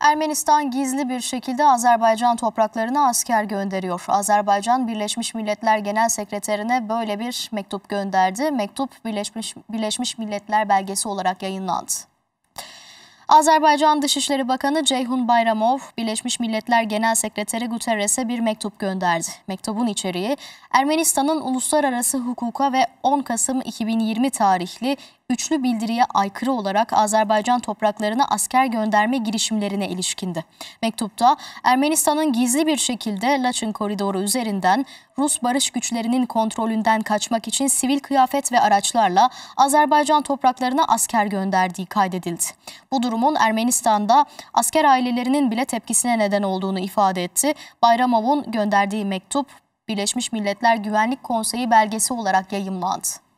Ermenistan gizli bir şekilde Azerbaycan topraklarına asker gönderiyor. Azerbaycan Birleşmiş Milletler Genel Sekreterine böyle bir mektup gönderdi. Mektup Birleşmiş, Birleşmiş Milletler belgesi olarak yayınlandı. Azerbaycan Dışişleri Bakanı Ceyhun Bayramov, Birleşmiş Milletler Genel Sekreteri Guterres'e bir mektup gönderdi. Mektubun içeriği, Ermenistan'ın uluslararası hukuka ve 10 Kasım 2020 tarihli üçlü bildiriye aykırı olarak Azerbaycan topraklarına asker gönderme girişimlerine ilişkindi. Mektupta Ermenistan'ın gizli bir şekilde Laçın koridoru üzerinden Rus barış güçlerinin kontrolünden kaçmak için sivil kıyafet ve araçlarla Azerbaycan topraklarına asker gönderdiği kaydedildi. Bu durumun Ermenistan'da asker ailelerinin bile tepkisine neden olduğunu ifade etti. Bayramov'un gönderdiği mektup Birleşmiş Milletler Güvenlik Konseyi belgesi olarak yayımlandı.